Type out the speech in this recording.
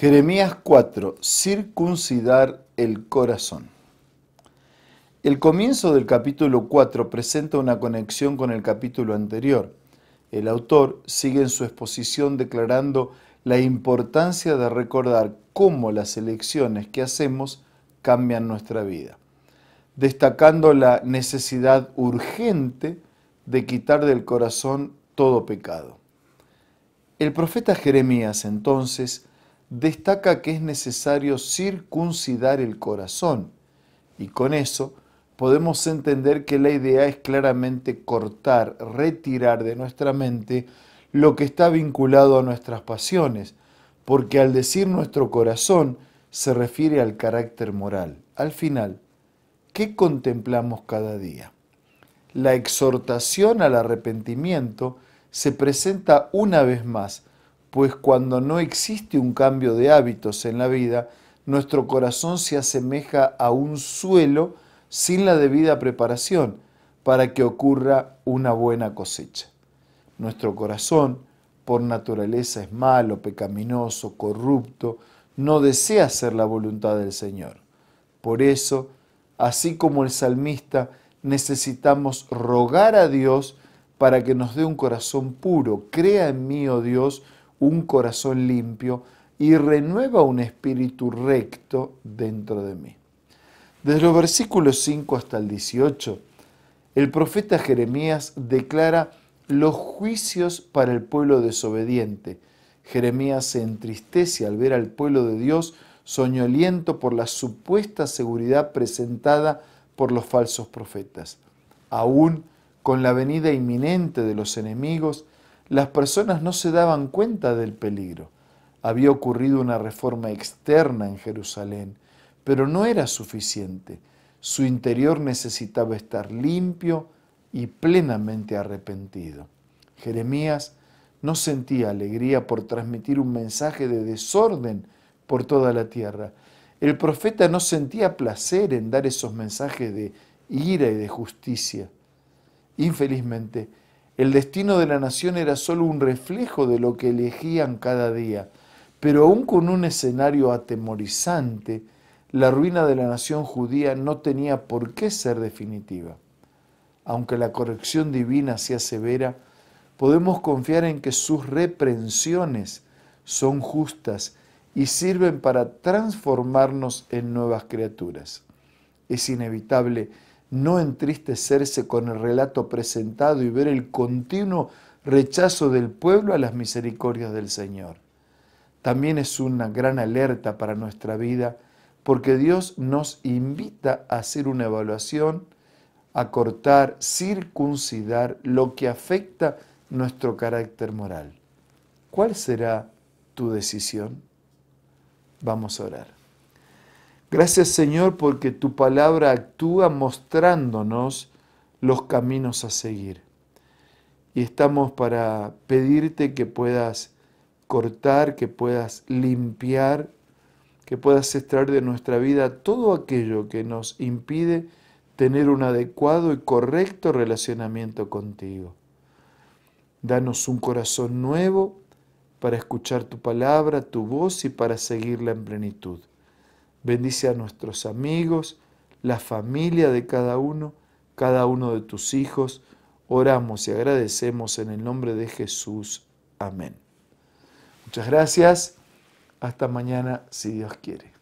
Jeremías 4. Circuncidar el corazón. El comienzo del capítulo 4 presenta una conexión con el capítulo anterior. El autor sigue en su exposición declarando la importancia de recordar cómo las elecciones que hacemos cambian nuestra vida, destacando la necesidad urgente de quitar del corazón todo pecado. El profeta Jeremías entonces destaca que es necesario circuncidar el corazón y con eso podemos entender que la idea es claramente cortar, retirar de nuestra mente lo que está vinculado a nuestras pasiones, porque al decir nuestro corazón se refiere al carácter moral. Al final, ¿qué contemplamos cada día? La exhortación al arrepentimiento se presenta una vez más pues cuando no existe un cambio de hábitos en la vida, nuestro corazón se asemeja a un suelo sin la debida preparación para que ocurra una buena cosecha. Nuestro corazón, por naturaleza, es malo, pecaminoso, corrupto, no desea hacer la voluntad del Señor. Por eso, así como el salmista, necesitamos rogar a Dios para que nos dé un corazón puro. Crea en mí, oh Dios, un corazón limpio y renueva un espíritu recto dentro de mí. Desde los versículos 5 hasta el 18, el profeta Jeremías declara los juicios para el pueblo desobediente. Jeremías se entristece al ver al pueblo de Dios soñoliento por la supuesta seguridad presentada por los falsos profetas. Aún con la venida inminente de los enemigos, las personas no se daban cuenta del peligro. Había ocurrido una reforma externa en Jerusalén, pero no era suficiente. Su interior necesitaba estar limpio y plenamente arrepentido. Jeremías no sentía alegría por transmitir un mensaje de desorden por toda la tierra. El profeta no sentía placer en dar esos mensajes de ira y de justicia. Infelizmente, el destino de la nación era solo un reflejo de lo que elegían cada día, pero aún con un escenario atemorizante, la ruina de la nación judía no tenía por qué ser definitiva. Aunque la corrección divina sea severa, podemos confiar en que sus reprensiones son justas y sirven para transformarnos en nuevas criaturas. Es inevitable que no entristecerse con el relato presentado y ver el continuo rechazo del pueblo a las misericordias del Señor. También es una gran alerta para nuestra vida porque Dios nos invita a hacer una evaluación, a cortar, circuncidar lo que afecta nuestro carácter moral. ¿Cuál será tu decisión? Vamos a orar. Gracias Señor porque tu palabra actúa mostrándonos los caminos a seguir. Y estamos para pedirte que puedas cortar, que puedas limpiar, que puedas extraer de nuestra vida todo aquello que nos impide tener un adecuado y correcto relacionamiento contigo. Danos un corazón nuevo para escuchar tu palabra, tu voz y para seguirla en plenitud. Bendice a nuestros amigos, la familia de cada uno, cada uno de tus hijos. Oramos y agradecemos en el nombre de Jesús. Amén. Muchas gracias. Hasta mañana, si Dios quiere.